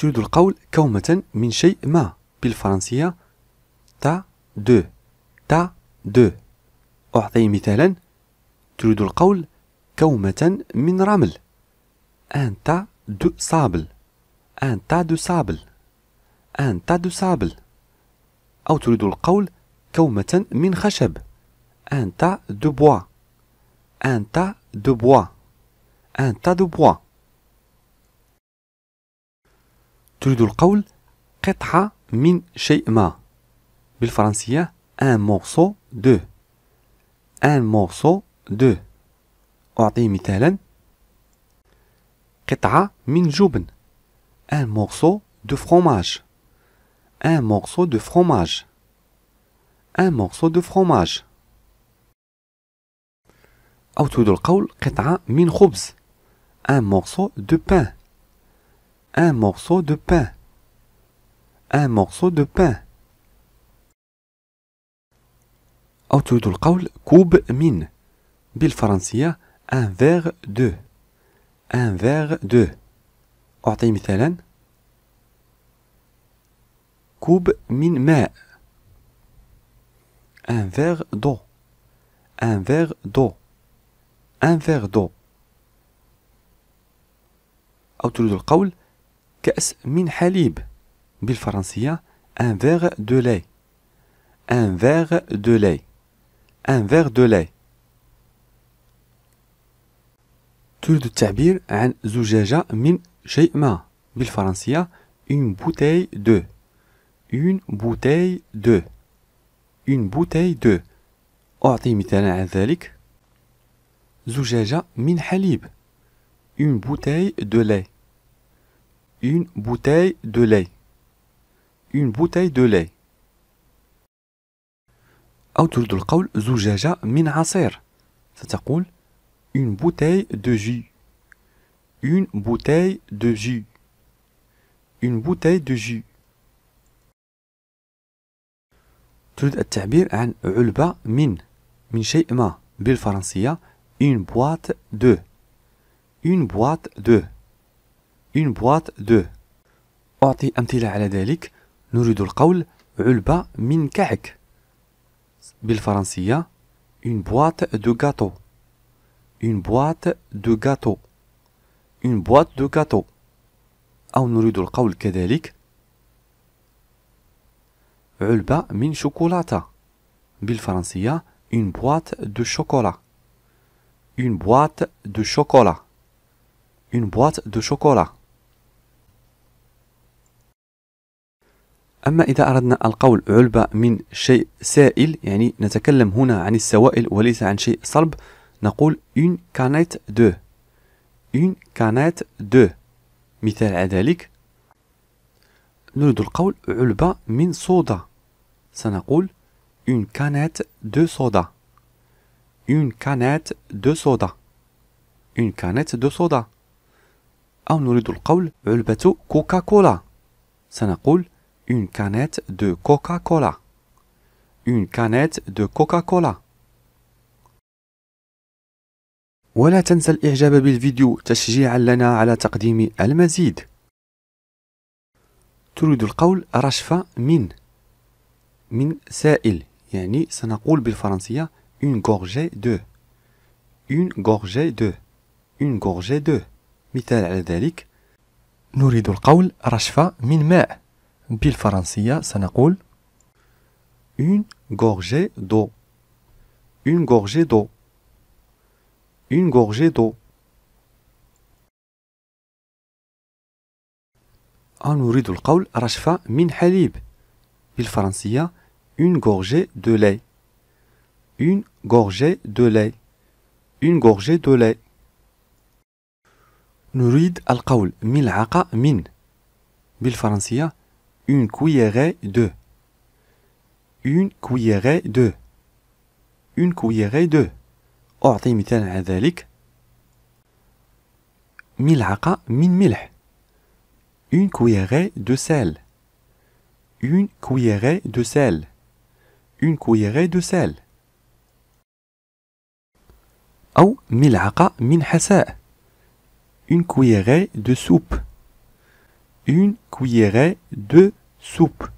تريد القول كومة من شيء ما بالفرنسية تا دو تا دو أعطي مثالا تريد القول كومة من رمل ان تا دو صابل ان تا دو صابل ان تا دو صابل أو تريد القول كومة من خشب ان تا دو بوا ان تا دو بوا ان تا دو بوا تريد القول قطعة من شيء ما بالفرنسية ان morceau دو ان morceau دو أعطي مثالا قطعة من جبن ان morceau دو fromage ان morceau دو fromage ان morceau دو fromage أو تريد القول قطعة من خبز ان morceau دو pain Un morceau de pain. Un morceau de pain. أو تريد القول كوب من بالفرنسية un verre de un verre de أعطي مثالا كوب من ماء un verre d'eau un verre d'eau un verre d'eau de تريد القول كأس من حليب بالفرنسية un verre de lait un verre de lait un verre de lait تريد التعبير عن زجاجة من شيء ما بالفرنسية une bouteille de une bouteille de une bouteille de أعطي مثالا على ذلك زجاجة من حليب une bouteille de lait Une bouteille de lait. Une bouteille de lait. أو تريد القول زجاجة من عصير ستقول une bouteille de jus une bouteille de jus une bouteille de jus تريد التعبير عن علبة من من شيء ما بالفرنسية une boîte de une boîte de une boîte de أعطي أمثلة على ذلك نريد القول علبة من كعك بالفرنسية une boîte de gâteau une boîte de gâteau une boîte de gâteau أو نريد القول كذلك علبة من شوكولاتة بالفرنسية une boîte de chocolat une boîte de chocolat une boîte de chocolat أما إذا أردنا القول علبة من شيء سائل يعني نتكلم هنا عن السوائل وليس عن شيء صلب نقول une canette de une canette de مثال على ذلك نريد القول علبة من صودا سنقول une canette de soda une canette de soda une canette de soda أو نريد القول علبة كوكا كولا سنقول une canette de Coca-Cola. Une canette de Coca-Cola. ولا تنسى الإعجاب بالفيديو تشجيعا لنا على تقديم المزيد تريد القول رشفة من من سائل يعني سنقول بالفرنسية une gorgée de une gorgée de une gorgée de مثال على ذلك نريد القول رشفة من ماء بالفرنسية سنقول une gorgée d'eau une gorgée d'eau une gorgée d'eau نريد القول رشفة من حليب بالفرنسية une gorgée de lait une gorgée de lait une gorgée de lait نريد القول ملعقة من بالفرنسية une cuillerée de. Une cuillerée de. Une cuillerée de. أعطي مثال على ذلك ملعقة من ملح une cuillerée de sel une cuillerée de sel une cuillerée de sel ou ملعقة min حساء une cuillerée de soupe une cuillerée de soupe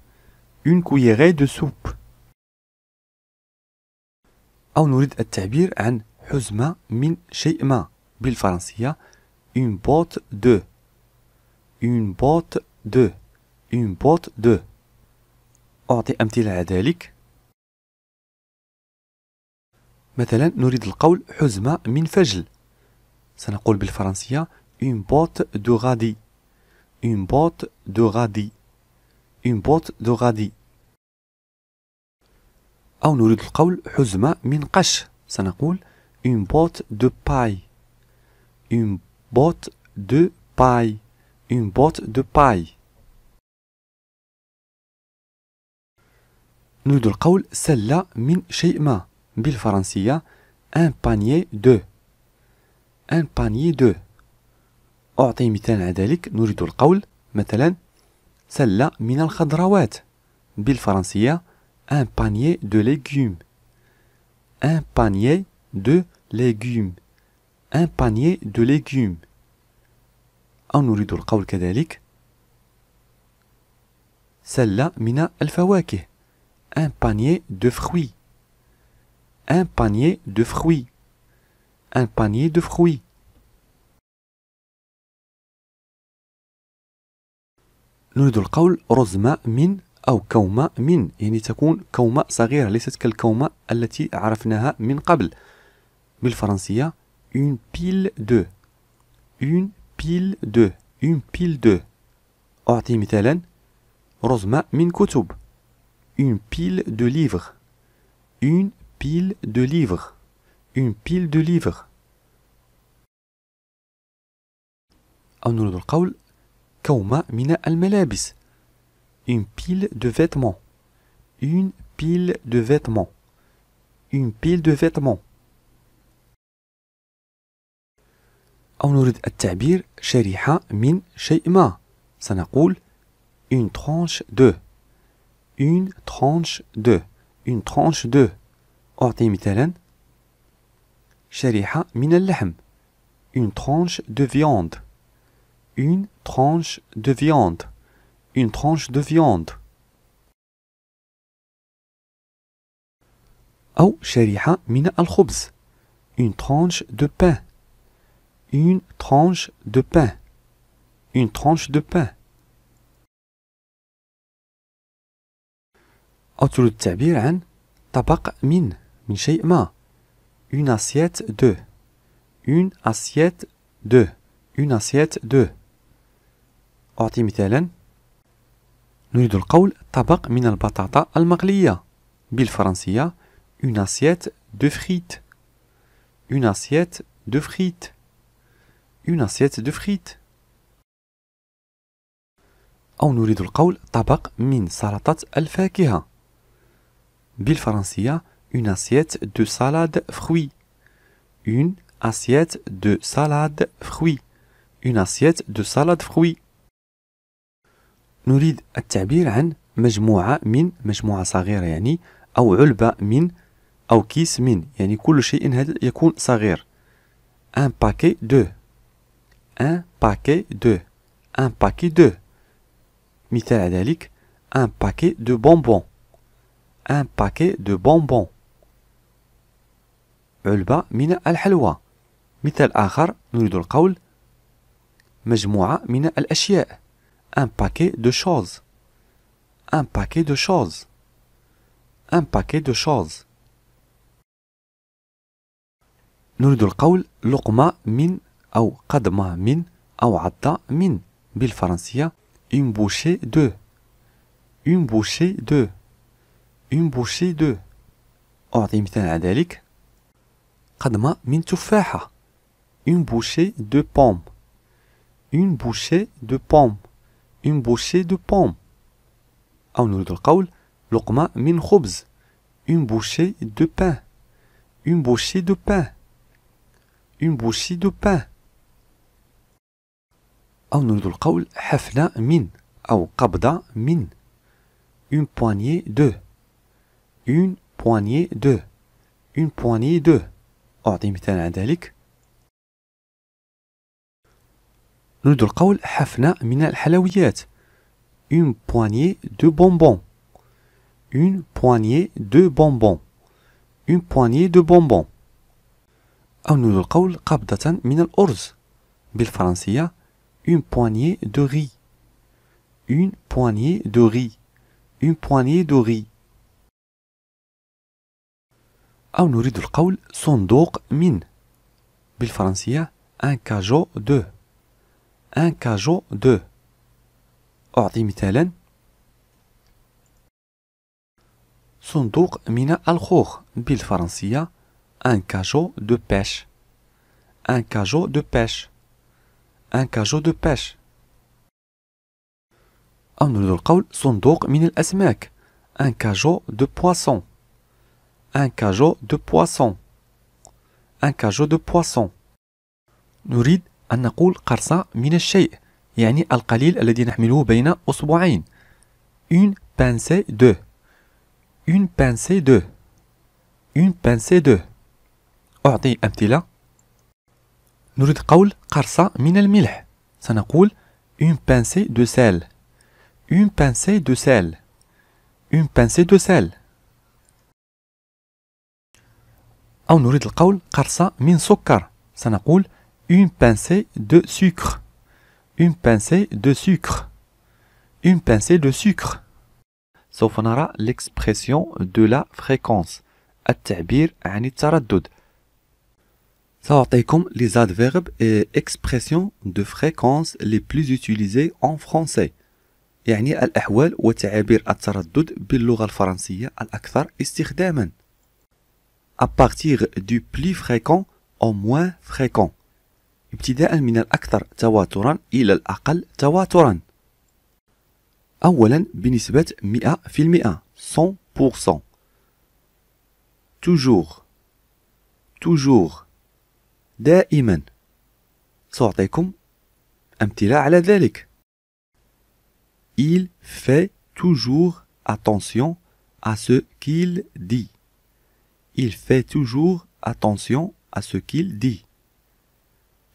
une cuillerée de soupe أو نريد التعبير عن حزمة من شيء ما بالفرنسية une botte de une botte de une botte de أعطي أمثلة على ذلك مثلا نريد القول حزمة من فجل سنقول بالفرنسية une botte de radis une botte de radis une boîte de radis أو نريد القول حزمة من قش سنقول une boîte de paille une boîte de paille une boîte de paille نريد القول سلة من شيء ما بالفرنسية ان بانيي دو ان بانيي دو أعطي مثال على ذلك نريد القول مثلا Celle-là, mina khadrawat. Bil francia, un panier de légumes. Un panier de légumes. Un panier de légumes. أو نريد Celle-là, mina al fawake. un panier de fruits un panier de fruits un panier de fruits نريد القول رزمة من أو كومة من يعني تكون كومة صغيرة ليست كالكومة التي عرفناها من قبل بالفرنسية une pile de une pile de une pile de أعطي مثالا رزمة من كتب une pile de livres une pile de livres une pile de livres أو نريد القول mina al الملابس une pile de vêtements une pile de vêtements une pile de vêtements أو نريد التعبير شريحة من شيء ما سنقول une tranche de une tranche de une tranche de أعطي مثالا شريحة من اللحم une tranche de viande une tranche de viande, une tranche de viande. أو شريحة من une tranche de pain une tranche de pain une tranche de pain Autre التعبير عن طبق من une assiette de une assiette de une assiette de أعطي مثالا نريد القول طبق من البطاطا المقلية بالفرنسية une assiette de frites une assiette de frites une assiette de frites أو نريد القول طبق من سلطة الفاكهة بالفرنسية une assiette de salade fruits une assiette de salade fruits une assiette de salade fruits نريد التعبير عن مجموعة من مجموعة صغيرة يعني أو علبة من أو كيس من يعني كل شيء هذا يكون صغير ان باكي دو ان باكي دو ان باكي دو مثال ذلك ان باكي دو بونبون ان باكي دو بونبون علبة من الحلوى مثال آخر نريد القول مجموعة من الأشياء un paquet de choses. Un paquet de choses. Un paquet de choses. نريد القول لقمة من أو قدمة من أو عضة من بالفرنسية une bouchée de une bouchée de une bouchée de أعطي مثال على ذلك قدمة من تفاحة une bouchée de pomme une bouchée de pomme une bouchée de pomme. أو نريد القول لقمة من une bouchée de pain une bouchée de pain une bouchée de pain أو نريد القول حفنة من أو قبضة من une poignée de une poignée de une poignée de أعطي نريد القول حفنة من الحلويات une poignée de bonbons une poignée de bonbons une poignée de bonbons أو نريد القول قبضة من الأرز بالفرنسية une poignée de riz une poignée de riz une poignée de riz أو نريد القول صندوق من بالفرنسية un cajot de un cajot de. أعطي مثالا mina من الخوخ بالفرنسية un cajot de pêche un cajot de pêche un cajot de pêche On نريد القول صندوق من الأسماك un cajot de poisson un cajot de poisson un cajot de poisson نريد أن نقول قرصة من الشيء يعني القليل الذي نحمله بين أصبعين une pincée de une pincée de une pincée de أعطي أمثلة نريد قول قرصة من الملح سنقول une pincée de sel une pincée de sel une pincée de sel أو نريد القول قرصة من سكر سنقول une pincée de sucre, une pincée de sucre, une pincée de sucre. Sauf on aura l'expression de la fréquence. التعبير عن التردد. comme les adverbes et expressions de fréquence les plus utilisées en français. يعني الأحوال وتعابير التردد باللغة الفرنسية الأكثر استخداما. À partir du plus fréquent au moins fréquent. ابتداء من الأكثر تواترا إلى الأقل تواترا أولا بنسبة 100% 100% toujours toujours دائما سأعطيكم أمثلة على ذلك Il fait toujours attention à ce qu'il dit. Il fait toujours attention à ce qu'il dit.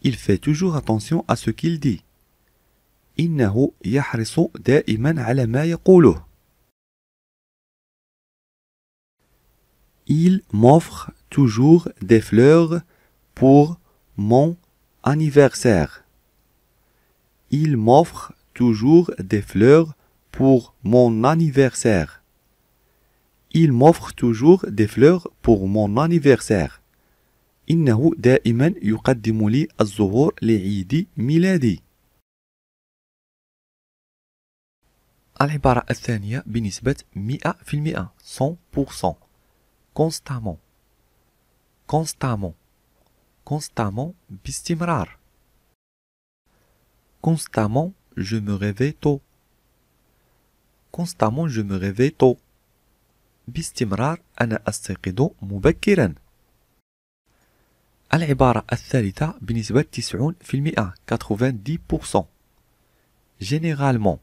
il fait toujours attention à ce qu'il dit. Innahu Il m'offre toujours des fleurs pour mon anniversaire. Il m'offre toujours des fleurs pour mon anniversaire. Il m'offre toujours des fleurs pour mon anniversaire. إنه دائما يقدم لي الزهور لعيد ميلادي العبارة الثانية بنسبة 100% 100% constamment constamment constamment باستمرار constamment je me réveille tôt constamment je me réveille tôt باستمرار أنا أستيقظ مبكراً العبارة الثالثة بنسبة تسعون 90% généralement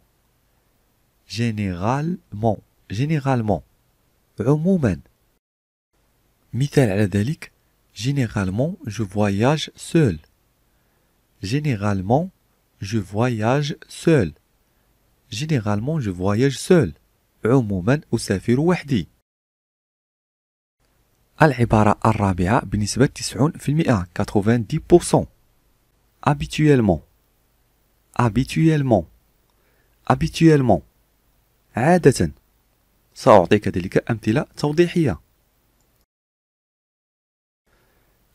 généralement généralement عموما مثال على ذلك généralement je voyage seul généralement je voyage seul généralement je voyage seul عموما أسافر وحدي العبارة الرابعة بنسبة 90% 90% habituellement habituellement habituellement عادة سأعطيك ذلك أمثلة توضيحية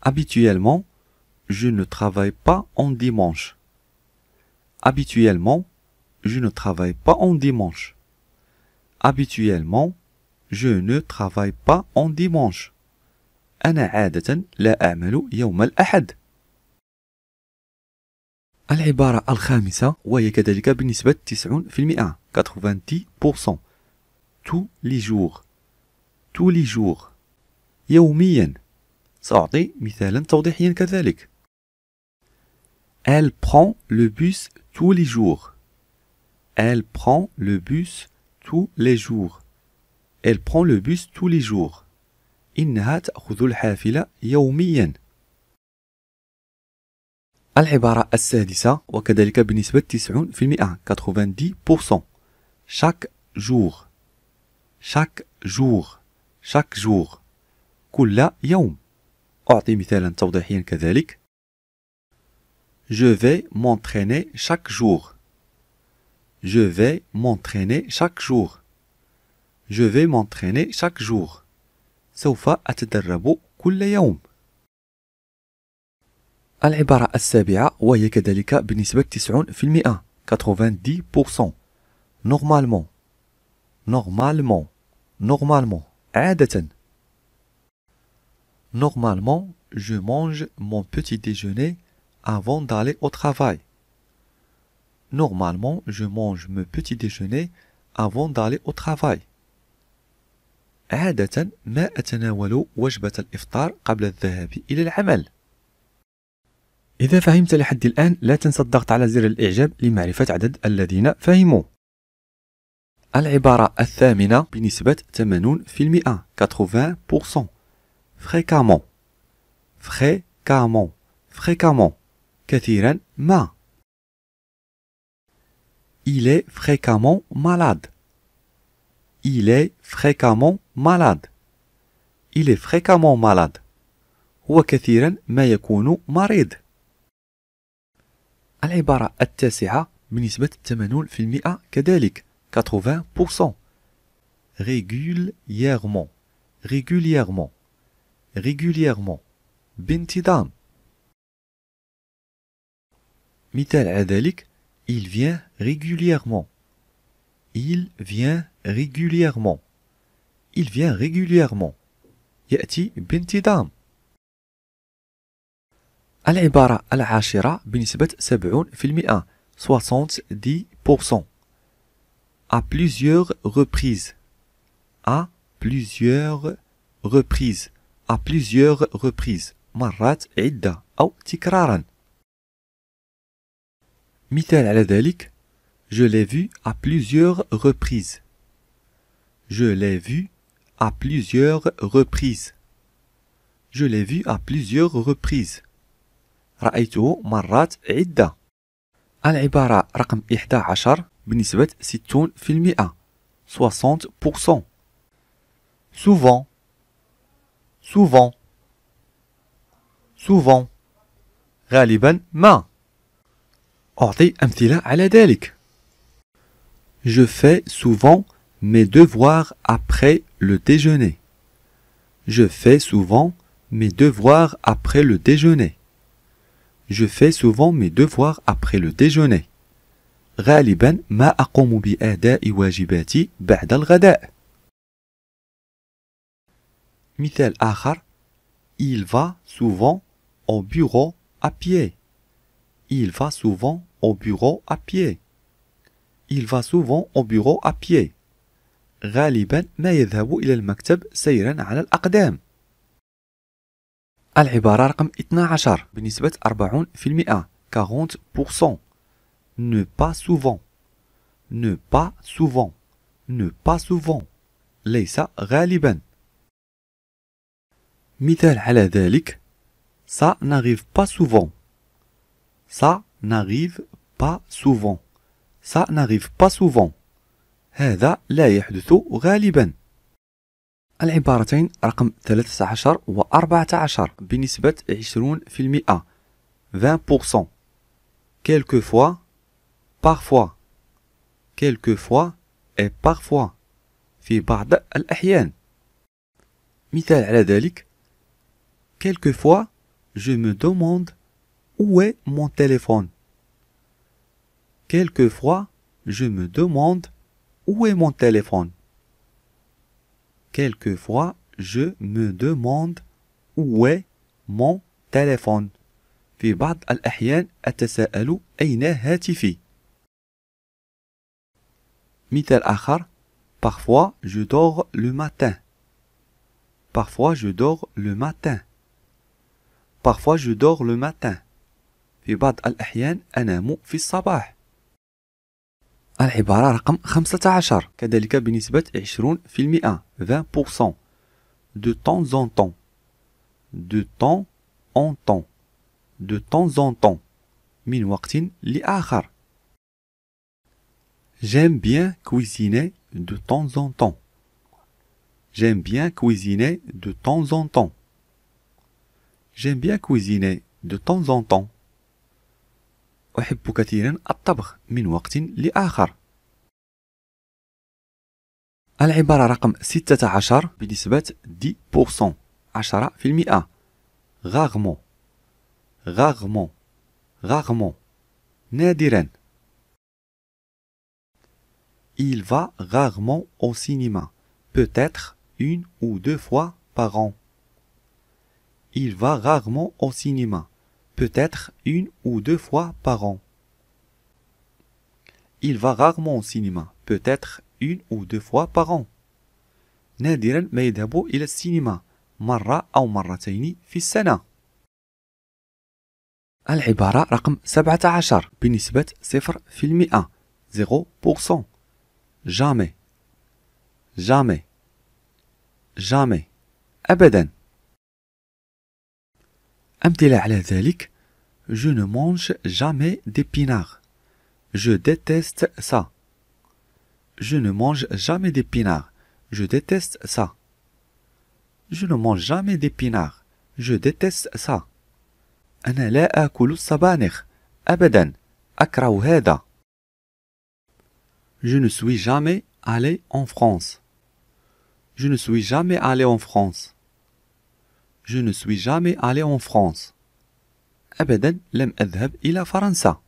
Habituellement, je ne travaille pas en dimanche. Habituellement, je ne travaille pas en dimanche. Habituellement, je ne travaille pas en dimanche. أنا عادة لا أعمل يوم الأحد العبارة الخامسة وهي كذلك بنسبة 90% 90% tous les jours tous les jours يوميا سأعطي مثالا توضيحيا كذلك Elle prend le bus tous les jours Elle prend le bus tous les jours Elle prend le bus tous les jours إنها تأخذ الحافلة يوميا العبارة السادسة وكذلك بنسبة 90% 90% شاك جور شاك جور شاك جور كل يوم أعطي مثالا توضيحيا كذلك Je vais m'entraîner chaque jour. Je vais m'entraîner chaque jour. Je vais m'entraîner chaque jour. سوف أتدرب كل يوم العبارة السابعة وهي كذلك بنسبة 90% 90% normalement normalement normalement عادة normalement je mange mon petit déjeuner avant d'aller au travail normalement je mange mon petit déjeuner avant d'aller au travail عادة ما أتناول وجبة الإفطار قبل الذهاب إلى العمل إذا فهمت لحد الآن لا تنسى الضغط على زر الإعجاب لمعرفة عدد الذين فهموا العبارة الثامنة بنسبة 80% 80% فريكامون فريكامون فريكامون كثيرا ما Il est fréquemment malade. Il est fréquemment malade. Il est fréquemment malade. هو كثيرا ما يكون مريض. العبارة التاسعة بنسبة 80% كذلك 80% régulièrement régulièrement régulièrement بانتظام مثال على ذلك il vient régulièrement il vient régulièrement. Il vient régulièrement. يأتي بانتظام. العبارة العاشرة بنسبة 70% 70% à plusieurs reprises à plusieurs reprises à plusieurs reprises مرات عدة أو تكرارا مثال على ذلك je l'ai vu à plusieurs reprises. Je l'ai vu à plusieurs reprises. Je l'ai vu à plusieurs reprises. رأيته مرات عدة. العبارة رقم 11 بنسبة 60% 60% Souvent Souvent Souvent غالبا ما أعطي أمثلة على ذلك je fais souvent mes devoirs après le déjeuner. Je fais souvent mes devoirs après le déjeuner. Je fais souvent mes devoirs après le déjeuner. غالبا ma أقوم بأداء واجباتي بعد الغداء. مثال آخر Il va souvent au bureau à pied. Il va souvent au bureau à pied. il va souvent au bureau à pied. غالبا ما يذهب إلى المكتب سيرا على الأقدام. العبارة رقم 12 بنسبة 40% في المئة 40% ne pas souvent ne pas souvent ne pas souvent ليس غالبا مثال على ذلك ça n'arrive pas souvent ça n'arrive pas souvent Ça n'arrive pas souvent. هذا لا يحدث غالبا. العبارتين رقم 13 و 14 بنسبة 20% 20% quelquefois parfois quelquefois et parfois في بعض الأحيان مثال على ذلك quelquefois je me demande où est mon téléphone Quelquefois, je me demande où est mon téléphone. Quelquefois, je me demande où est mon téléphone. في بعض الأحيان أتساءل أين هاتفي. آخر Parfois je dors le matin. Parfois je dors le matin. Parfois je dors le matin. في بعض الأحيان أنام في الصباح. العبارة رقم 15 كذلك بنسبة 20 20% de temps en temps de temps en temps de temps en temps من li لآخر J'aime bien cuisiner de temps en temps. J'aime bien cuisiner de temps en temps. J'aime bien cuisiner de temps en temps. أحب كثيرا الطبخ من وقت لآخر العبارة رقم 16 بنسبة 10% 10% rarement rarement rarement نادرا Il va rarement au cinéma, peut-être une ou deux fois par an. Il va rarement au cinéma, peut-être une ou deux fois par an. Il va rarement au cinéma, peut-être une ou deux fois par an. نادرا ما يذهب إلى السينما مرة أو مرتين في السنة. العبارة رقم 17 بنسبة 0 في المئة 0% jamais jamais jamais أبدا أمثلة ala ذلك je ne mange jamais d'épinards. Je déteste ça. Je ne mange jamais d'épinards. Je déteste ça. Je ne mange jamais d'épinards. Je déteste ça. Je ne suis jamais allé en France. Je ne suis jamais allé en France. Je ne suis jamais allé en France. أبدا لم أذهب إلى فرنسا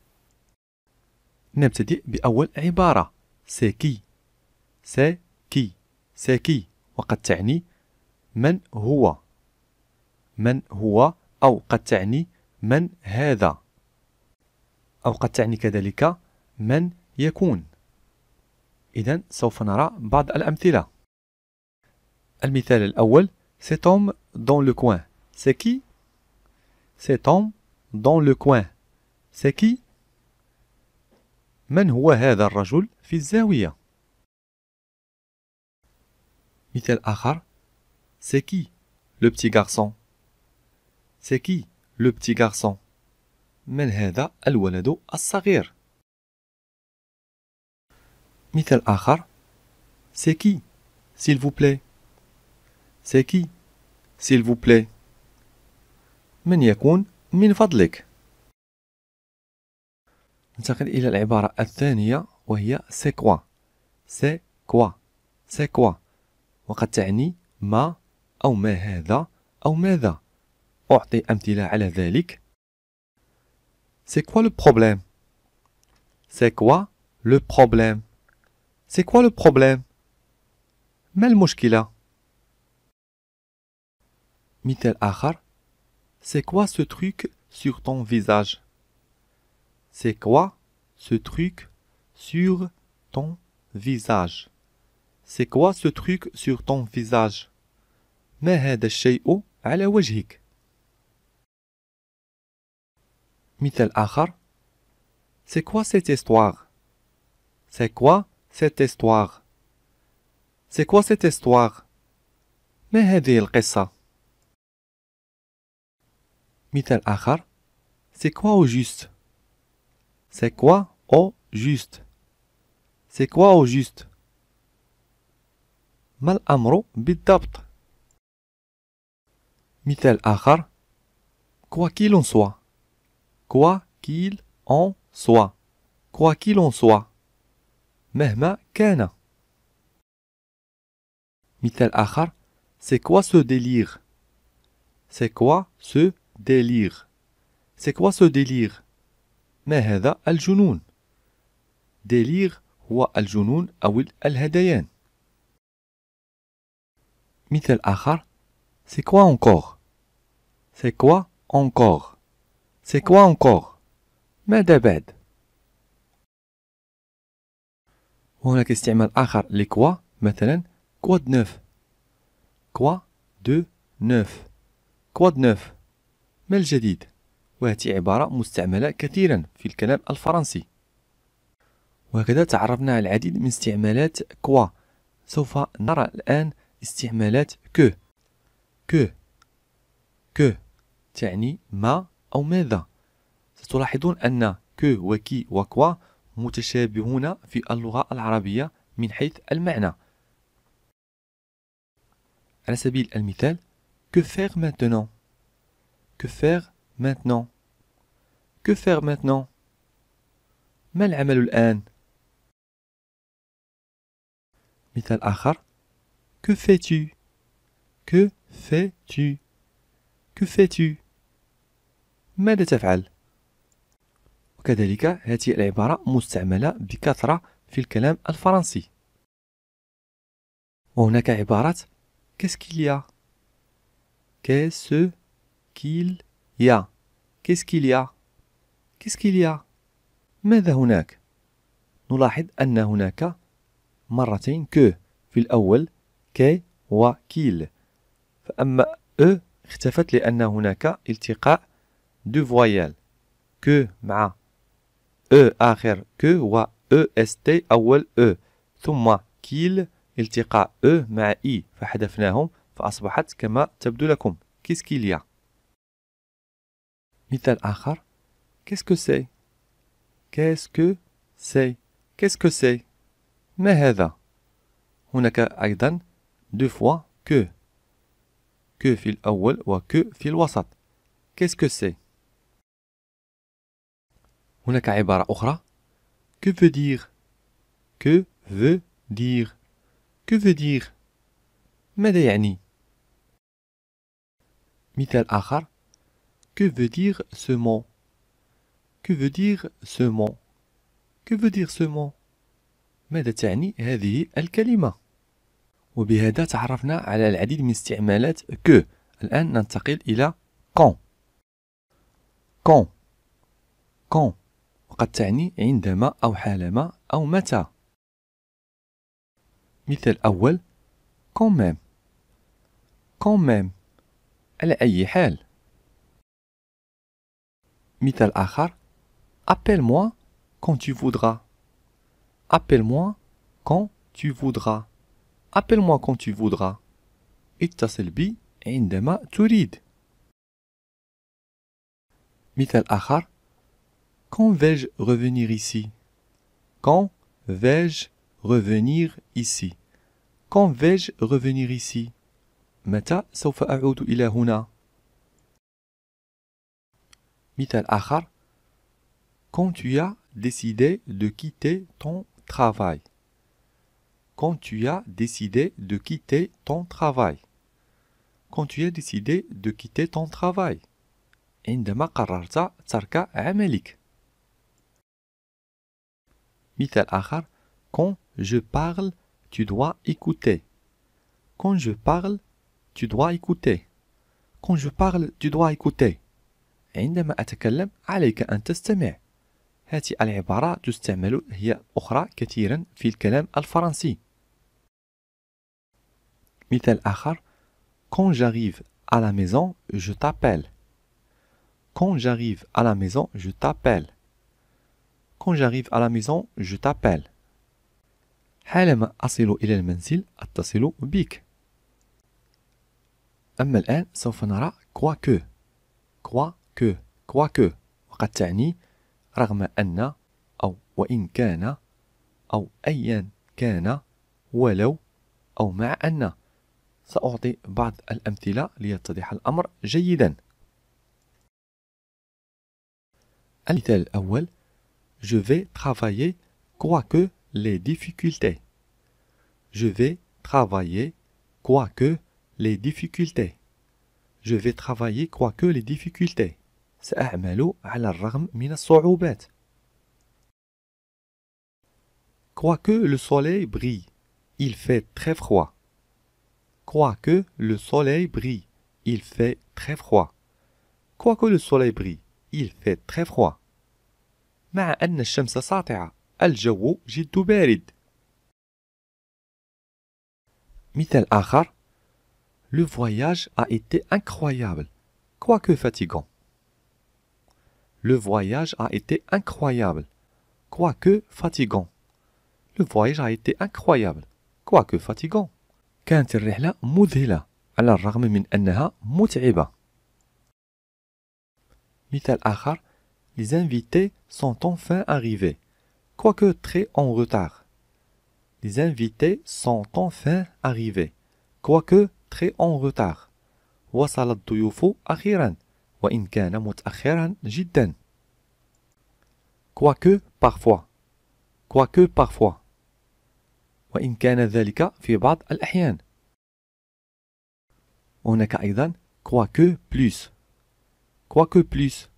نبتدئ بأول عبارة ساكي ساكي ساكي وقد تعني من هو من هو أو قد تعني من هذا أو قد تعني كذلك من يكون إذا سوف نرى بعض الأمثلة المثال الأول سيتوم دون dans le coin سيتوم dans le coin. C'est qui من هو هذا الرجل في الزاوية؟ مثال آخر C'est qui le petit garçon C'est qui le petit garçon من هذا petit garçon ?» مثال آخر C'est qui s'il vous plaît C'est qui s'il vous plaît من يكون من فضلك ننتقل إلى العبارة الثانية وهي سي كوا سي كوا سي كوا وقد تعني ما أو ما هذا أو ماذا أعطي أمثلة على ذلك سي كوا لو بروبليم سي كوا لو بروبليم سي كوا لو بروبليم ما المشكلة مثال آخر C'est quoi ce truc sur ton visage C'est quoi ce truc sur ton visage C'est quoi ce truc sur ton visage ما هذا الشيء على وجهك مثال آخر C'est quoi cette histoire C'est quoi cette histoire C'est quoi cette histoire ما هذه القصه Mitel Achar, c'est quoi au juste C'est quoi au juste C'est quoi au juste Mal amro bidabt. Mitel Akhar, quoi qu'il en soit. Quoi qu'il en soit. Quoi qu'il en soit. Mehma Kena. Mitel Akhar, c'est quoi ce délire C'est quoi ce délire. C'est quoi ce délire ما هذا الجنون ديلير هو الجنون أو الهذيان مثال آخر C'est quoi encore C'est quoi encore C'est quoi encore ماذا بعد وهناك استعمال آخر لكوا مثلا كوا دو نوف كوا دو نوف كوا دو نوف ما الجديد؟ وهذه عبارة مستعملة كثيرا في الكلام الفرنسي وهكذا تعرفنا على العديد من استعمالات كوا سوف نرى الآن استعمالات كو كو كو تعني ما أو ماذا ستلاحظون أن كو وكي وكوا متشابهون في اللغة العربية من حيث المعنى على سبيل المثال que faire maintenant Que faire maintenant Que faire maintenant ما العمل الآن مثال آخر Que fais-tu Que fais-tu Que fais-tu ماذا تفعل وكذلك هذه العبارة مستعملة بكثرة في الكلام الفرنسي وهناك عبارة كاسكيليا كاس qu'il y a Qu'est-ce qu'il y a Qu'est-ce qu'il y a ماذا هناك نلاحظ أن هناك مرتين ك في الأول كي كيل فأما أ e اختفت لأن هناك التقاء دو فويال ك مع أ e آخر كو و أ اس تي أول أ e. ثم كيل التقاء أ مع إي فحذفناهم فأصبحت كما تبدو لكم كيسكيليا مثال آخر كيس كو سي كيس كو سي كيس كو سي ما هذا هناك أيضا دو فوا كو كو في الأول و كو في الوسط كيس كو سي هناك عبارة أخرى كو فو دير كو فو دير كو فو دير ماذا يعني مثال آخر Que veut dire ce mot Que veut dire ce mot Que veut dire ce mot ماذا تعني هذه الكلمة وبهذا تعرفنا على العديد من استعمالات كو الآن ننتقل إلى كون كون كون وقد تعني عندما أو حالما أو متى مثال أول كون ميم كون ميم على أي حال Mital Akhar, appelle-moi quand tu voudras. Appelle-moi quand tu voudras. Appelle-moi quand tu voudras. bi بي indema turid. Mithal Akhar, Quand vais-je revenir ici Quand vais-je revenir ici Quand vais-je revenir ici Mithal quand tu as décidé de quitter ton travail quand tu as décidé de quitter ton travail quand tu as décidé de quitter ton travail عندما قررت ترك عملك quand je parle tu dois écouter quand je parle tu dois écouter quand je parle tu dois écouter عندما أتكلم عليك أن تستمع هذه العبارة تستعمل هي أخرى كثيرا في الكلام الفرنسي مثال آخر Quand j'arrive à la maison, je t'appelle. Quand j'arrive à la maison, je t'appelle. Quand j'arrive à la maison, je t'appelle. حالما أصل إلى المنزل أتصل بك. أما الآن سوف نرى quoi que quoi كو كوا كو وقد تعني رغم أن أو وإن كان أو أيا كان ولو أو مع أن سأعطي بعض الأمثلة ليتضح الأمر جيدا المثال الأول Je vais travailler quoique les difficultés. Je vais travailler quoique les difficultés. Je vais travailler quoique les difficultés. Quoique le soleil brille, il fait très froid. Quoique le soleil brille, il fait très froid. Quoique le soleil brille, il fait très froid. مع أن الشمس ساطعة، الجو Le voyage a été incroyable, quoique fatigant. Le voyage a été incroyable, quoique fatigant. Le voyage a été incroyable, quoique fatigant. كانت الرحلة مذهلة على الرغم من أنها متعبة. Les invités sont enfin arrivés, quoique très en retard. Les invités sont enfin arrivés, quoique très en retard. وصل الضيوف أخيراً. وإن كان متأخرا جدا quoique parfois quoique parfois وإن كان ذلك في بعض الأحيان هناك أيضا quoique plus quoique plus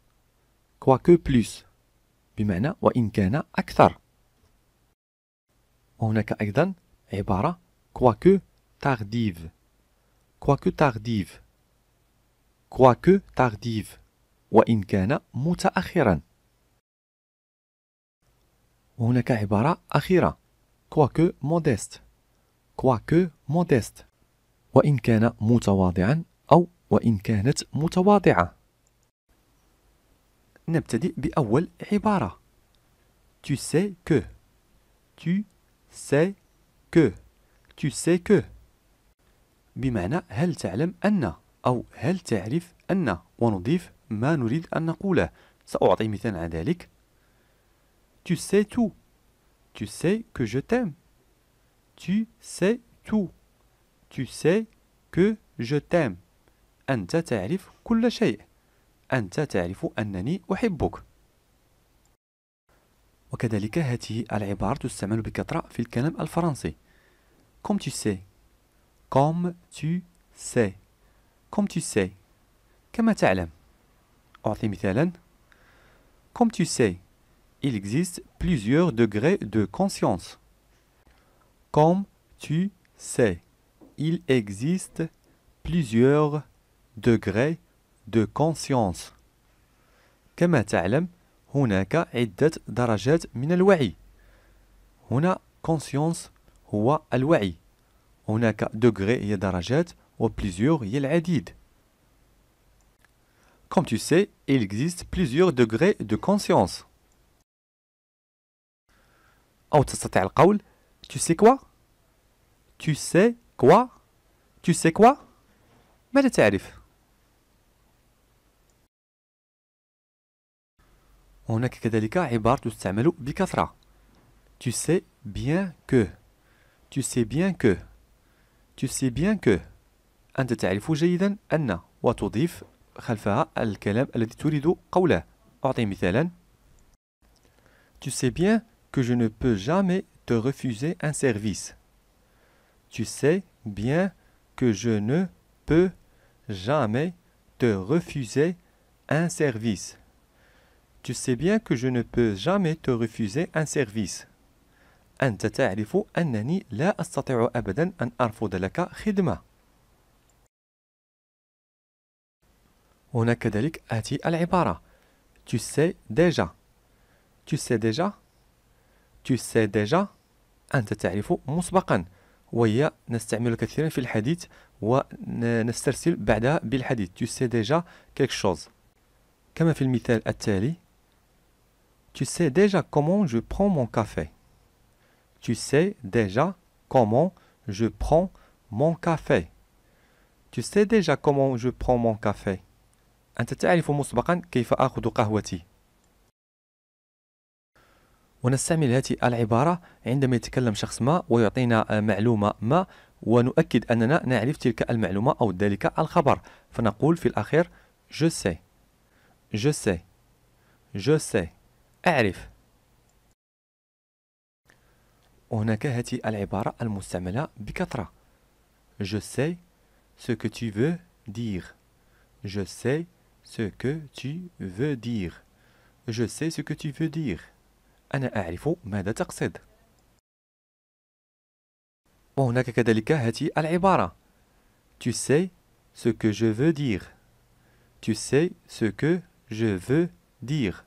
quoique plus بمعنى وإن كان أكثر هناك أيضا عبارة quoique tardive quoique tardive quoique tardive وإن كان متأخرا هناك عبارة أخيرة quoique modeste quoique modeste وإن كان متواضعا أو وإن كانت متواضعة نبتدئ بأول عبارة tu sais que tu sais que tu sais que بمعنى هل تعلم أن أو هل تعرف أن ونضيف ما نريد أن نقوله سأعطي مثالا على ذلك Tu sais tout Tu sais que je t'aime Tu sais tout Tu sais que je t'aime أنت تعرف كل شيء أنت تعرف أنني أحبك وكذلك هذه العبارة تستعمل بكثرة في الكلام الفرنسي Comme tu sais Comme tu sais Comme tu sais. كما تعلم. أعطي مثالا. Comme tu sais, il existe plusieurs degrés de conscience. Comme tu sais, il existe plusieurs degrés de conscience. Comme تعلم هناك عدة درجات من الوعي. هنا conscience هو الوعي. هناك degrés de conscience ou plusieurs y Comme tu sais, il existe plusieurs degrés de conscience. Tu sais quoi Tu sais quoi Tu sais quoi ماذا هناك كذلك عبارة تستعمل بكثرة Tu sais bien que Tu sais bien que Tu sais bien que أنت تعرف جيدا أن وتضيف خلفها الكلام الذي تريد قوله أعطي مثالا Tu sais bien que je ne peux jamais te refuser un service. Tu sais bien que je ne peux jamais te refuser un service. Tu sais bien que je ne peux jamais te refuser un service. أنت تعرف أنني لا أستطيع أبدا أن أرفض لك خدمة. هنا كذلك أتي العبارة tu sais déjà tu sais déjà tu sais déjà أنت تعرف مسبقا وهي نستعمل كثيرا في الحديث ونسترسل بعدها بالحديث tu sais déjà quelque chose كما في المثال التالي tu sais déjà comment je prends mon café tu sais déjà comment je prends mon café tu sais déjà comment je prends mon café أنت تعرف مسبقا كيف آخذ قهوتي ونستعمل هذه العبارة عندما يتكلم شخص ما ويعطينا معلومة ما ونؤكد أننا نعرف تلك المعلومة أو ذلك الخبر فنقول في الأخير je sais je sais je sais أعرف وهناك هذه العبارة المستعملة بكثرة je sais ce que tu veux dire je sais ce que tu veux dire. Je sais ce que tu veux dire. أنا أعرف ماذا تقصد. وهناك كذلك هذه العبارة. Tu sais ce que je veux dire. Tu sais ce que je veux dire.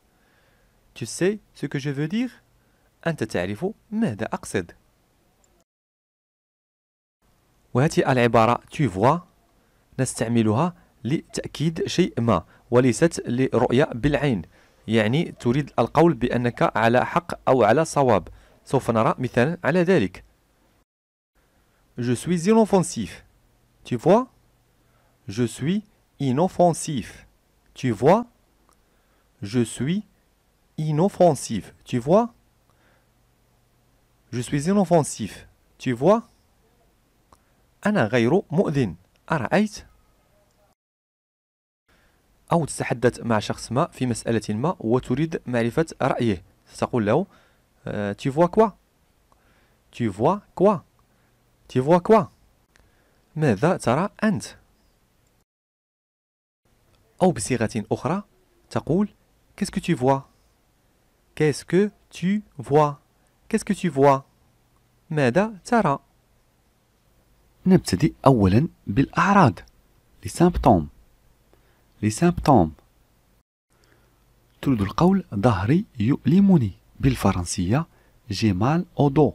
Tu sais ce que je veux dire? أنت تعرف ماذا أقصد. وهذه العبارة tu vois نستعملها لتأكيد شيء ما وليست لرؤية بالعين يعني تريد القول بأنك على حق أو على صواب سوف نرى مثالا على ذلك Je suis inoffensif Tu vois Je suis inoffensif Tu vois Je suis inoffensif Tu vois Je suis inoffensif Tu vois أنا غير مؤذن أرأيت أو تتحدث مع شخص ما في مسألة ما وتريد معرفة رأيه ستقول له تي فوا كوا تي فوا كوا تي فوا كوا ماذا ترى أنت أو بصيغة أخرى تقول كيس كو تي فوا كيس كو تي فوا كيس كو تي فوا ماذا ترى نبتدي أولا بالأعراض les لسيمبتوم ترد القول ظهري يؤلمني بالفرنسية جي مال أو دو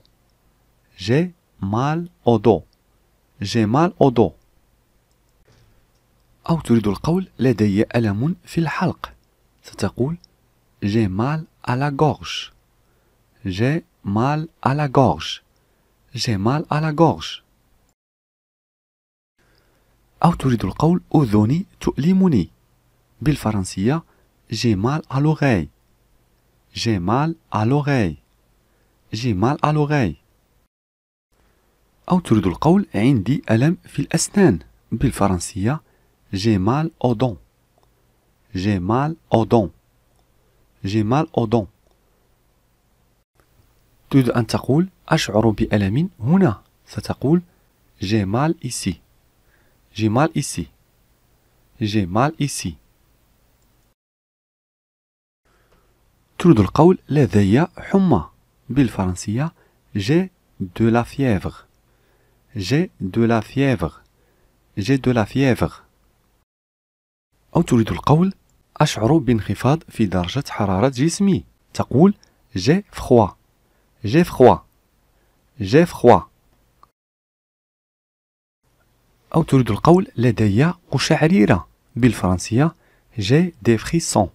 جي مال أو دو جي مال أو دو أو تريد القول لدي ألم في الحلق ستقول جي مال على غورج جي مال على غورج جي مال على غورج أو تريد القول أذني تؤلمني بالفرنسية جي مال ألوغي جي مال ألوغي جي مال ألوغي أو تريد القول عندي ألم في الأسنان بالفرنسية جي مال أودون جي مال أودون جي مال أودون تريد أن تقول أشعر بألم هنا ستقول جي مال إيسي J'ai mal ici. J'ai mal ici. ترد القول لدي حمى بالفرنسية j'ai de la fièvre j'ai de la fièvre j'ai de la fièvre أو تريد القول أشعر بانخفاض في درجة حرارة جسمي تقول j'ai froid j'ai froid j'ai froid أو تريد القول لدي قشعريرة بالفرنسية جي دي فريسون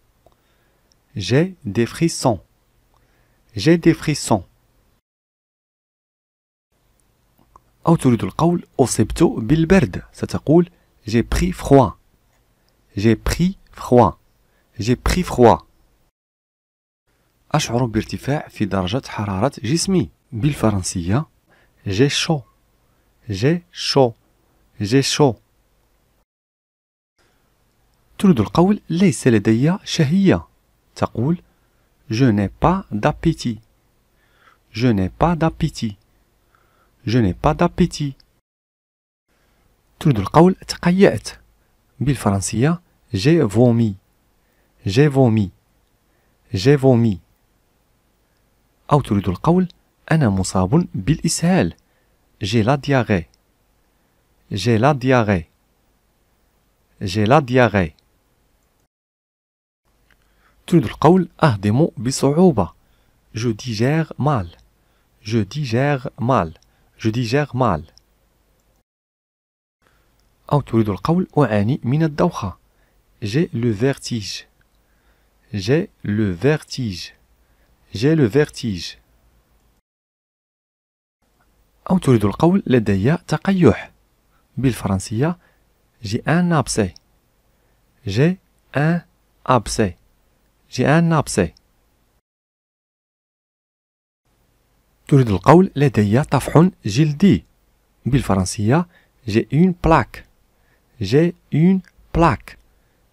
جي دي فريسون جي دي فريسون أو تريد القول أصبت بالبرد ستقول جي بخي فخوا جي بخي فخوا جي بخي فخوا أشعر بارتفاع في درجة حرارة جسمي بالفرنسية جي شو جي شو جي شو تريد القول ليس لدي شهية تقول Je n'ai pas d'appétit. Je n'ai pas d'appétit. Je n'ai pas d'appétit. تريد القول تقيأت بالفرنسية j'ai vomi. J'ai vomi. J'ai vomi. أو تريد القول أنا مصاب بالإسهال. J'ai la diarrhée. J'ai la diarrhée. J'ai la diarrhée. تريد القول اهدم بصعوبه Je digère mal. Je digère mal. Je digère mal. او تريد القول اعاني من الدوخه J'ai le vertige. J'ai le vertige. J'ai le vertige. او تريد القول لدي تقيح. Bilfaranciya, j'ai un abse. J'ai un abse. J'ai un abse. Tout le monde a dit, je dis, Bilfaranciya, j'ai une plaque. J'ai une plaque.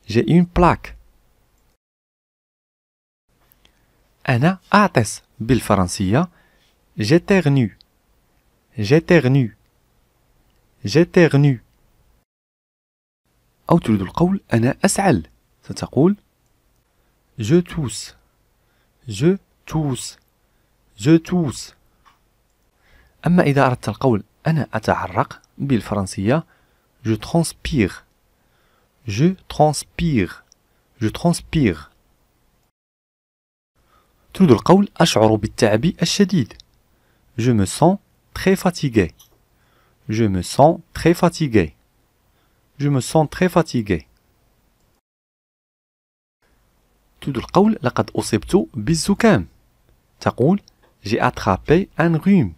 J'ai une plaque. Anna à tes bilfaranciya, j'ai terminé. J'ai terminé. جاتيرنو أو تريد القول أنا أسعل ستقول Je توس Je توس Je توس أما إذا أردت القول أنا أتعرق بالفرنسية Je transpire Je transpire Je transpire تريد القول أشعر بالتعب الشديد Je me sens très fatigué Je me sens très fatigué. Je me sens très fatigué. Tout le القول لقد أصبت بالزكام. تقول j'ai attrapé un rhume.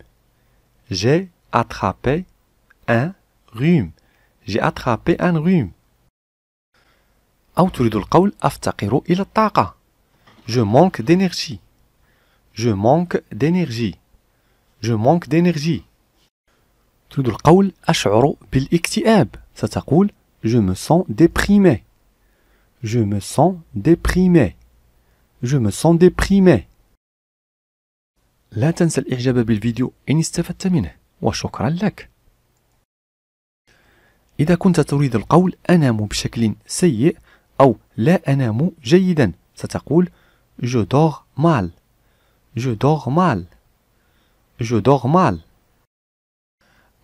J'ai attrapé un rhume. J'ai attrapé un rhume. أفتقر Je manque d'énergie. Je manque d'énergie. Je manque d'énergie. تريد القول أشعر بالاكتئاب ستقول Je me sens déprimé Je me sens déprimé Je me sens déprimé لا تنسى الإعجاب بالفيديو إن استفدت منه وشكرا لك إذا كنت تريد القول أنام بشكل سيء أو لا أنام جيدا ستقول Je dors mal Je dors mal Je dors mal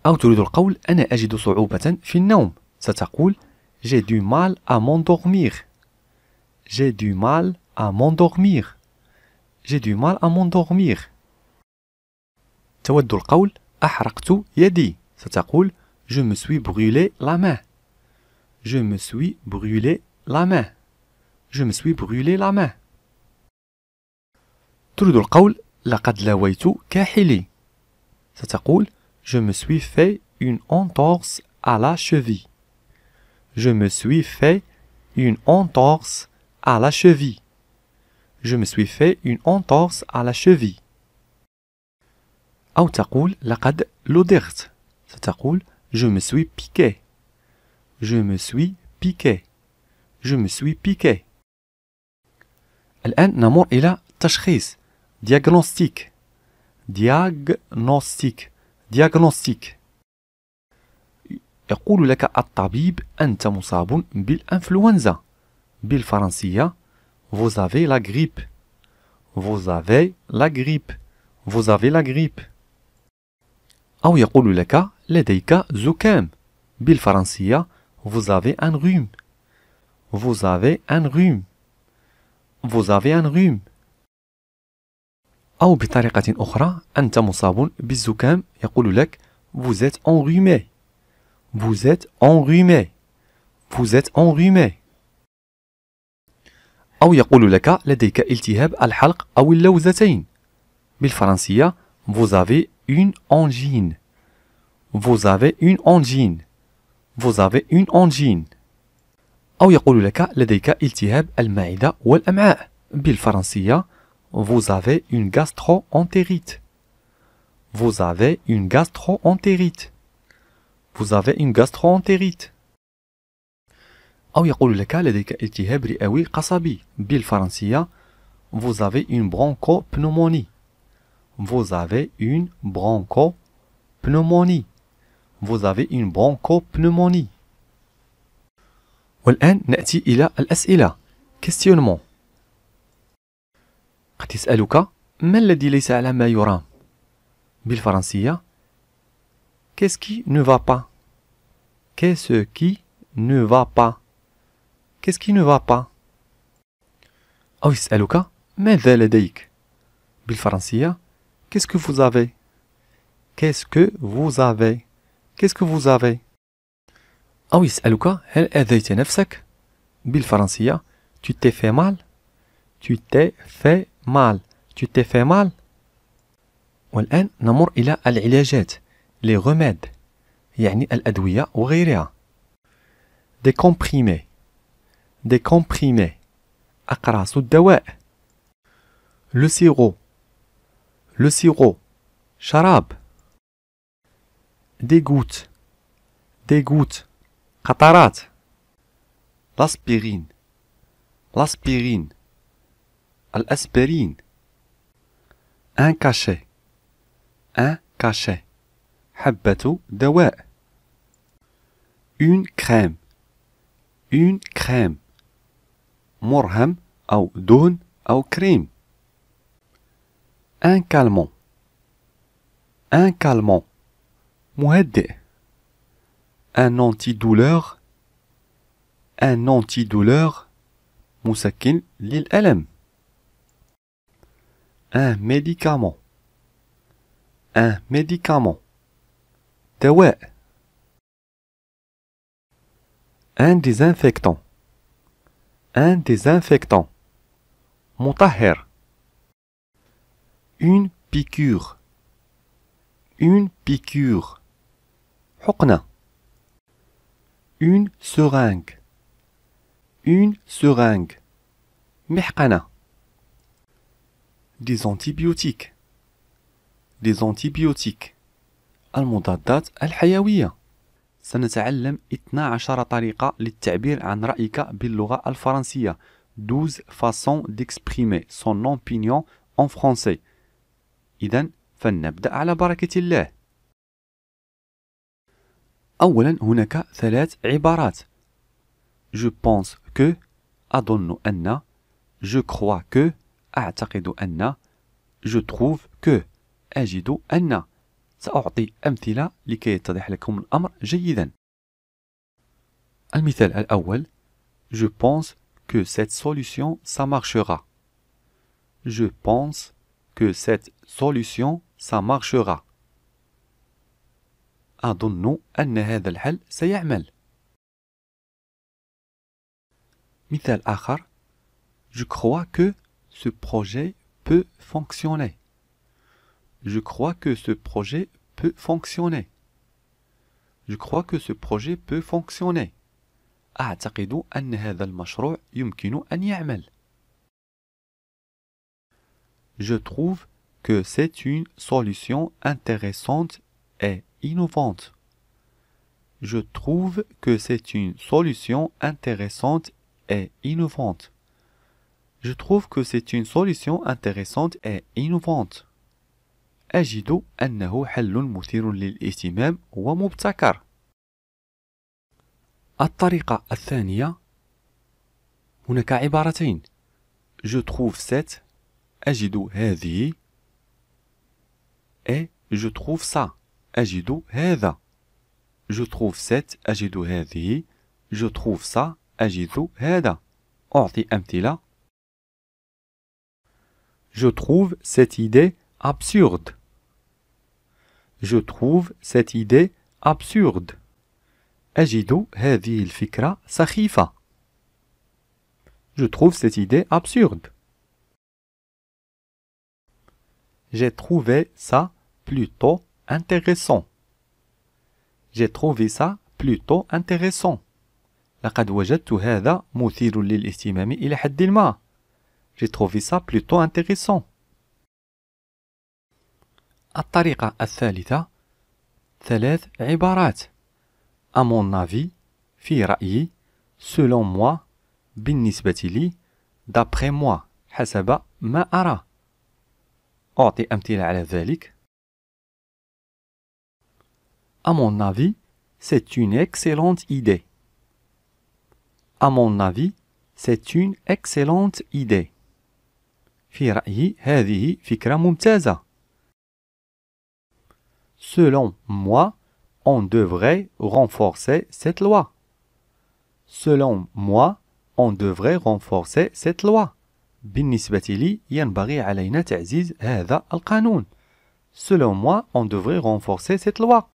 أو تريد القول أنا أجد صعوبة في النوم ستقول J'ai du mal à m'endormir J'ai du mal à m'endormir J'ai du mal à m'endormir تود القول أحرقت يدي ستقول Je me suis brûlé la main Je me suis brûlé la main Je me suis brûlé la main تريد القول لقد لويت كاحلي ستقول Je me suis fait une entorse à la cheville. Je me suis fait une entorse à la cheville. Je me suis fait une entorse à la cheville. أو لقد je me suis piqué je me suis piqué je me suis piqué الآن diagnostic diagnostic دياغنوستيك يقول لك الطبيب أنت مصاب بالإنفلونزا بالفرنسية Vous avez la grippe Vous avez la grippe Vous avez la grippe أو يقول لك لديك زكام بالفرنسية Vous avez un rhume Vous avez un rhume Vous avez un rhume أو بطريقة أخرى أنت مصاب بالزكام يقول لك Vous êtes enrhumé Vous êtes enrhumé Vous êtes enrhumé أو يقول لك لديك التهاب الحلق أو اللوزتين بالفرنسية Vous avez une angine Vous avez une angine Vous avez une angine أو يقول لك لديك التهاب المعدة والأمعاء بالفرنسية Vous avez une gastro-entérite. Vous avez une gastro-entérite. Vous avez une gastro-entérite. Vous avez une bronchopneumonie. Vous avez une bronchopneumonie. Vous avez une bronchopneumonie. والآن questionnement ما الذي Qu'est-ce qui ne va pas Qu'est-ce qui ne va pas Qu'est-ce qui ne va pas أو يسألك ماذا لديك بالفرنسية Qu'est-ce que vous avez Qu'est-ce que vous avez Qu'est-ce que vous avez Tu t'es fait mal Tu t'es fait mal. Tu t'es fait mal. والآن نمر إلى العلاجات لي غوميد يعني الأدوية وغيرها دي كومبريمي دي كومبريمي أقراص الدواء لو سيرو لو سيرو شراب دي غوت دي غوت قطرات لاسبيرين لاسبيرين الأسبرين ان كاشي ان كاشي حبة دواء أون كريم أون كريم مرهم أو دهن أو كريم ان كالمون ان كالمون مهدئ دولور أن أنتي دولور مسكن للألم Un médicament. Un médicament. دواء. Un désinfectant. Un désinfectant. Montaher. Une piqûre. Une piqûre. hokna, Une seringue. Une seringue. محقنة. des antibiotiques des antibiotiques المضادات الحيوية سنتعلم 12 طريقة للتعبير عن رأيك باللغة الفرنسية 12 façons d'exprimer son opinion en français إذا فلنبدأ على بركة الله أولا هناك ثلاث عبارات Je pense que أظن أن Je crois que أعتقد أن جو تروف كو أجد أن سأعطي أمثلة لكي يتضح لكم الأمر جيدا المثال الأول Je pense que cette solution ça marchera. Je pense que cette solution ça marchera. أظن أن هذا الحل سيعمل. مثال آخر Je crois que ce projet peut fonctionner. Je crois que ce projet peut fonctionner. Je crois que ce projet peut fonctionner. Je trouve que c'est une solution intéressante et innovante. Je trouve que c'est une solution intéressante et innovante je trouve que c'est une solution intéressante et innovante. أجد أنه حل مثير للاهتمام ومبتكر. الطريقة الثانية هناك عبارتين je trouve cette أجد هذه et je trouve ça أجد هذا je trouve cette أجد هذه je trouve ça أجد هذا أعطي أمثلة je trouve cette idée absurde. Je trouve cette idée absurde. هذه Je trouve cette idée absurde. J'ai trouvé ça plutôt intéressant. J'ai trouvé ça plutôt intéressant. لقد وجدت هذا إلى حد ما j'ai trouvé ça plutôt intéressant. الطريقة الثالثة ثلاث عبارات à mon avis في رأيي selon moi بالنسبة لي d'après moi حسب ما أرى أعطي أمثلة على ذلك à mon avis c'est une excellente idée à mon avis c'est une excellente idée في رأيي هذه فكرة ممتازة. Selon moi, on devrait renforcer cette loi. Selon moi, on devrait renforcer cette loi. بالنسبة لي ينبغي علينا تعزيز هذا القانون. Selon moi, on devrait renforcer cette loi.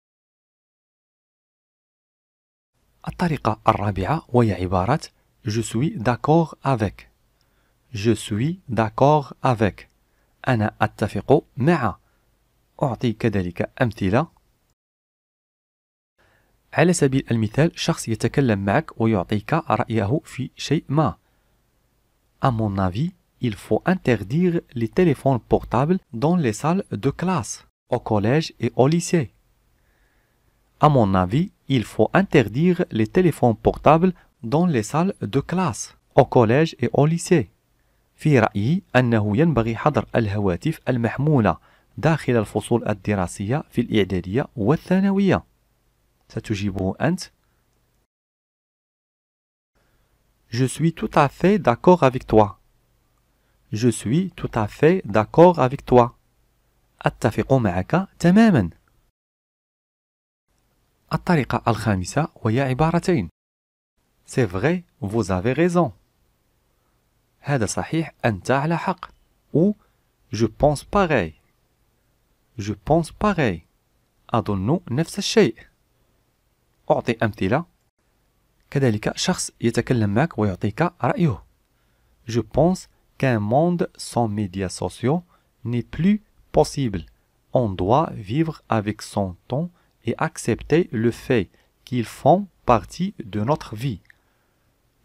الطريقة الرابعة وهي عبارة Je suis d'accord avec. Je suis d'accord avec. أنا أتفق مع. أعطي كذلك أمثلة. À mon avis, il faut interdire les téléphones portables dans les salles de classe, au collège et au lycée. À mon avis, il faut interdire les téléphones portables dans les salles de classe, au collège et au lycée. في رأيي أنه ينبغي حظر الهواتف المحمولة داخل الفصول الدراسية في الإعدادية والثانوية ستجيبه أنت Je suis tout à fait d'accord avec toi. Je suis tout à fait d'accord avec toi. أتفق معك تماما. الطريقة الخامسة وهي عبارتين. C'est vrai, vous avez raison. ou je pense pareil je pense pareil أظن نفس الشيء أعطي je pense qu'un monde sans médias sociaux n'est plus possible. On doit vivre avec son temps et accepter le fait qu'ils font partie de notre vie.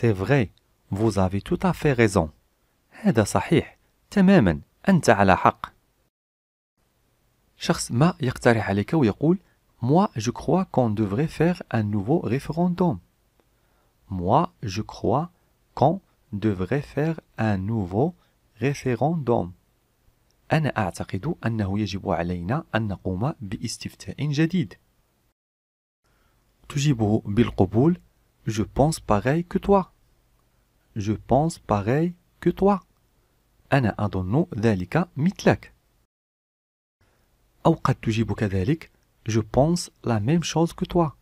سي فغي vous avez tout à fait raison. هذا صحيح تماما أنت على حق. شخص ما يقترح عليك ويقول Moi je crois qu'on devrait faire un nouveau référendum. Moi je crois qu'on devrait faire un nouveau référendum. أنا أعتقد أنه يجب علينا أن نقوم باستفتاء جديد. تجيبه بالقبول Je pense pareil que toi. Je pense pareil que toi. أنا أظن ذلك مثلك. أو قد تجيب كذلك Je pense la même chose que toi.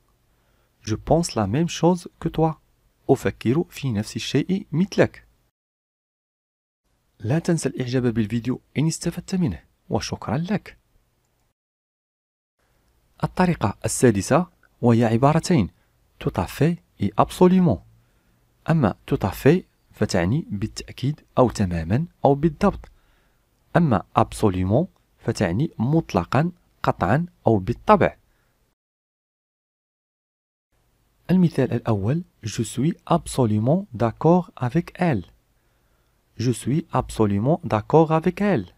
Je pense la même chose que toi. أفكر في نفس الشيء مثلك. لا تنسى الإعجاب بالفيديو إن استفدت منه وشكرا لك. الطريقة السادسة وهي عبارتين tout à fait اي ابسوليمون اما تو تافي فتعني بالتاكيد او تماما او بالضبط اما ابسوليمون فتعني مطلقا قطعا او بالطبع المثال الاول je suis absolument داكور افيك ال je suis absolument داكور افيك ال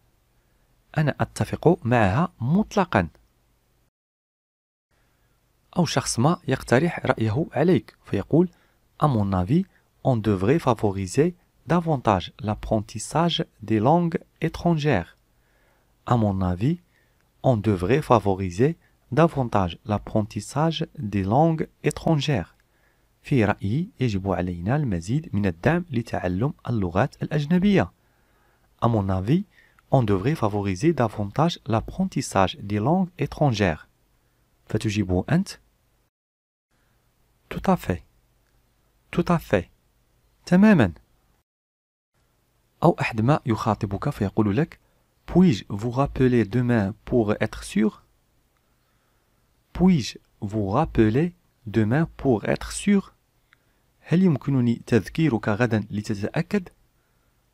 انا اتفق معها مطلقا أو شخص ما يقترح رأيه عليك فيقول à mon avis on devrait favoriser davantage l'apprentissage des langues étrangères. À mon avis, on devrait favoriser davantage l'apprentissage des langues étrangères. في رأيي يجب علينا المزيد من الدعم لتعلم اللغات الأجنبية. À mon avis, on devrait favoriser davantage l'apprentissage des langues étrangères. فتجيب أنت Tout à fait. Tout à fait. تماما. أو أحد ما يخاطبك فيقول لك Puis-je vous rappeler demain pour être sûr Puis-je vous rappeler demain pour être sûr هل يمكنني تذكيرك غدا لتتأكد؟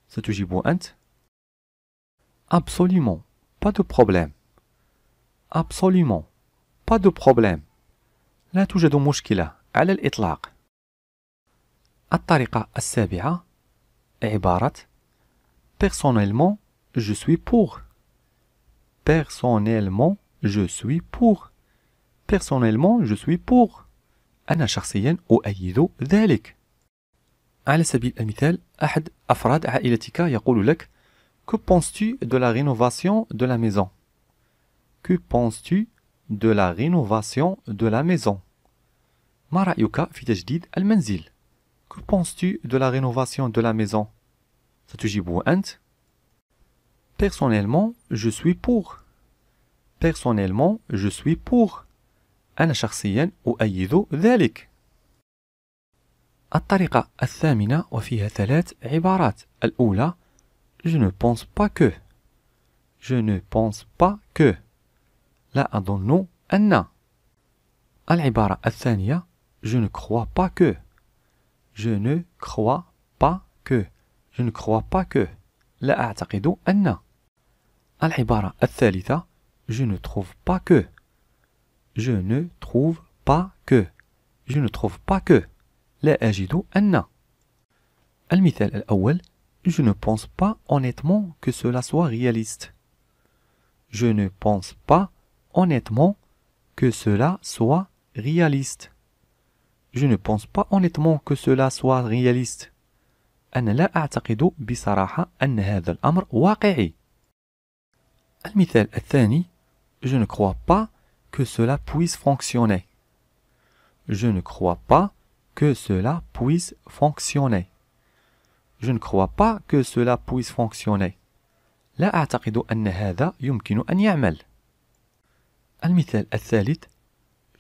ستجيب أنت Absolument, pas de problème. Absolument, pas de problème. لا توجد مشكلة. على الإطلاق الطريقة السابعة عبارة personnellement je suis pour personnellement je suis pour personnellement je suis pour أنا شخصيا أؤيد ذلك على سبيل المثال أحد أفراد عائلتك يقول لك Que penses-tu de la rénovation de la maison Que penses-tu de la rénovation de la maison ما رأيك في تجديد المنزل؟ Que penses-tu de la rénovation de la maison? Personnellement, je suis pour. Personnellement, je suis pour. أنا شخصيا أؤيد ذلك. الطريقة الثامنة وفيها ثلاث عبارات. الأولى: Je ne pense pas que. Je ne pense pas que. لا أظن أن. العبارة الثانية: je ne crois pas que. Je ne crois pas que. Je ne crois pas que. لا أعتقد أن. العبارة الثالثة Je ne trouve pas que. Je ne trouve pas que. Je ne trouve pas que. لا أجد أن. المثال الأول Je ne pense pas honnêtement que cela soit réaliste. Je ne pense pas honnêtement que cela soit réaliste. Je ne pense pas honnêtement que cela soit réaliste. أنا لا أعتقد بصراحة أن هذا الأمر واقعي. المثال الثاني Je ne crois pas que cela puisse fonctionner. Je ne crois pas que cela puisse fonctionner. Je ne crois pas que cela puisse fonctionner. لا أعتقد أن هذا يمكن أن يعمل. المثال الثالث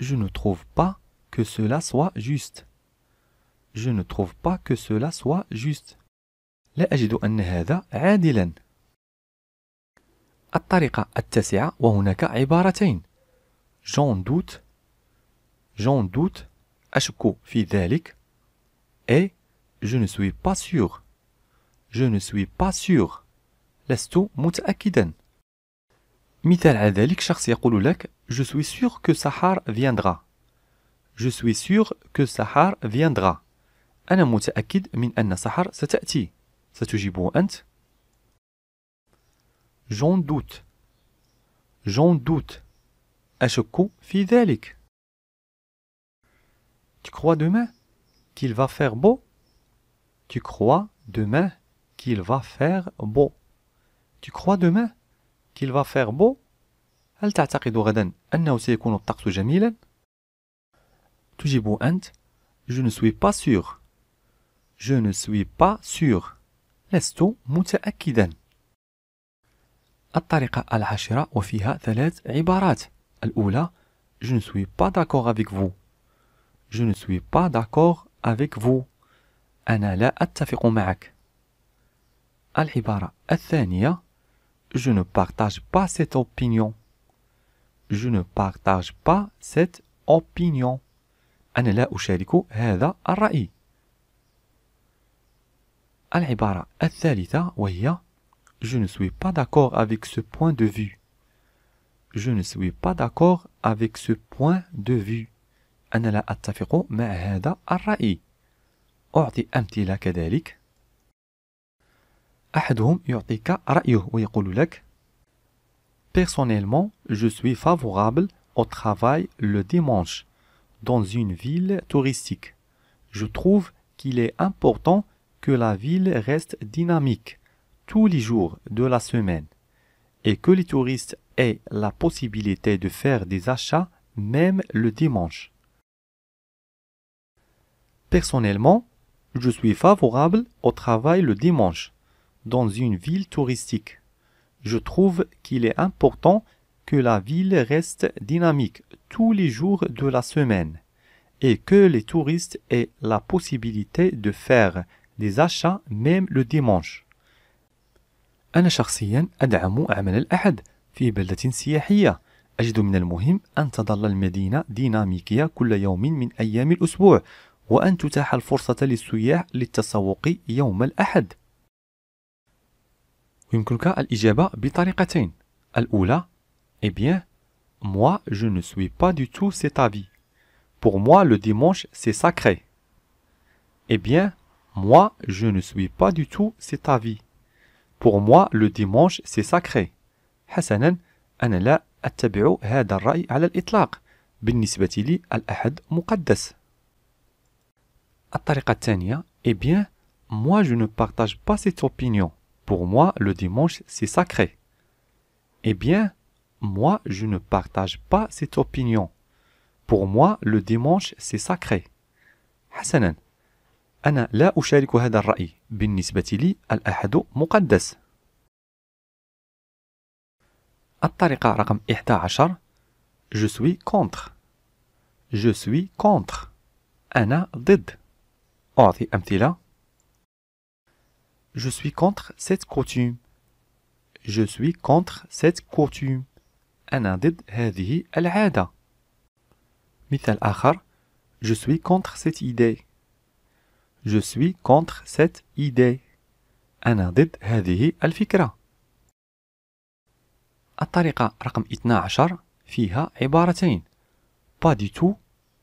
Je ne trouve pas que cela soit juste. Je ne trouve pas que cela soit juste. لا أجد أن هذا عادلا. الطريقة التاسعة وهناك عبارتين. J'en doute. J'en doute. أشك في ذلك. Et je ne suis pas sûr. Je ne suis pas sûr. لست متأكدا. مثال على ذلك شخص يقول لك Je suis sûr que Sahar viendra. Je suis sûr que Sahar viendra. أنا متأكد من أن سحر ستأتي. ستجيب أنت؟ J'en doute. J'en doute. أشك في ذلك. Tu crois demain qu'il va faire beau? Tu crois demain qu'il va faire beau? Tu crois demain qu'il va faire beau? هل تعتقد غدا أنه سيكون الطقس je ne suis pas sûr. Je ne suis pas sûr. لست متأكدا. الطريقة العاشرة وفيها ثلاث عبارات. Je ne suis pas d'accord avec vous. Je ne suis pas d'accord avec vous. لا Je ne partage pas cette opinion. Je ne partage pas cette opinion. أنا لا أشارك هذا الرأي العبارة الثالثة وهي Je ne suis pas d'accord avec ce point de vue. Je ne suis pas d'accord avec ce point de vue. أنا لا أتفق مع هذا الرأي. أعطي أمثلة كذلك. أحدهم يعطيك رأيه ويقول لك Personnellement, je suis favorable au travail le dimanche. dans une ville touristique. Je trouve qu'il est important que la ville reste dynamique tous les jours de la semaine et que les touristes aient la possibilité de faire des achats même le dimanche. Personnellement, je suis favorable au travail le dimanche dans une ville touristique. Je trouve qu'il est important que la ville reste dynamique tous les jours de la semaine et que les touristes aient la possibilité de faire des achats même le dimanche. أنا شخصيا أدعم عمل الأحد في بلدة سياحية أجد من المهم أن تظل المدينة ديناميكية كل يوم من أيام الأسبوع وأن تتاح الفرصة للسياح للتسوق يوم الأحد يمكنك الإجابة بطريقتين الأولى Eh bien, Moi, je ne suis pas du tout cet avis. Pour moi, le dimanche, c'est sacré. Eh bien, moi, je ne suis pas du tout cet avis. Pour moi, le dimanche, c'est sacré. حسنا أنا لا أتبع هذا الرأي على الإطلاق. بالنسبة لي الأحد مقدس. Eh bien, moi je ne partage pas cette opinion. Pour moi, le dimanche, c'est sacré. Eh bien, moi, je ne partage pas cette opinion. Pour moi, le dimanche, c'est sacré. حسنا أنا لا أشارك هذا الرأي بالنسبة لي الأحد مقدس الطريقة رقم 11 Je suis contre Je suis contre أنا ضد أعطي أمثلة Je suis contre cette coutume Je suis contre cette coutume أنا ضد هذه العادة. مثال آخر Je suis contre cette idée. Je suis contre cette idée. أنا ضد هذه الفكرة. الطريقة رقم 12 فيها عبارتين pas du tout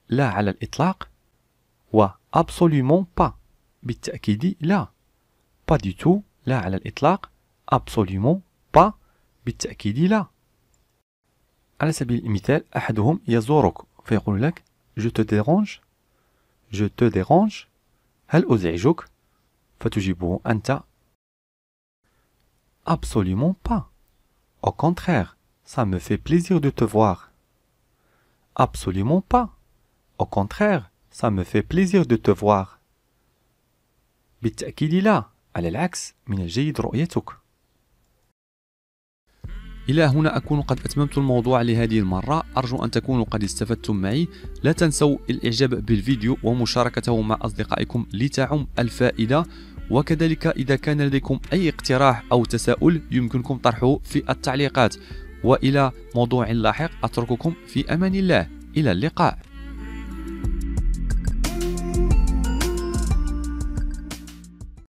لا على الإطلاق و absolument pas بالتأكيد لا pas du tout لا على الإطلاق absolument pas بالتأكيد لا على سبيل المثال أحدهم يزورك فيقول لك je te dérange je te dérange هل أزعجك فتجيبه أنت absolument pas au contraire ça me fait plaisir de te voir absolument pas au contraire ça me fait plaisir de te voir بالتأكيد لا على العكس من الجيد رؤيتك إلى هنا أكون قد أتممت الموضوع لهذه المرة أرجو أن تكونوا قد استفدتم معي لا تنسوا الإعجاب بالفيديو ومشاركته مع أصدقائكم لتعم الفائدة وكذلك إذا كان لديكم أي اقتراح أو تساؤل يمكنكم طرحه في التعليقات وإلى موضوع لاحق أترككم في أمان الله إلى اللقاء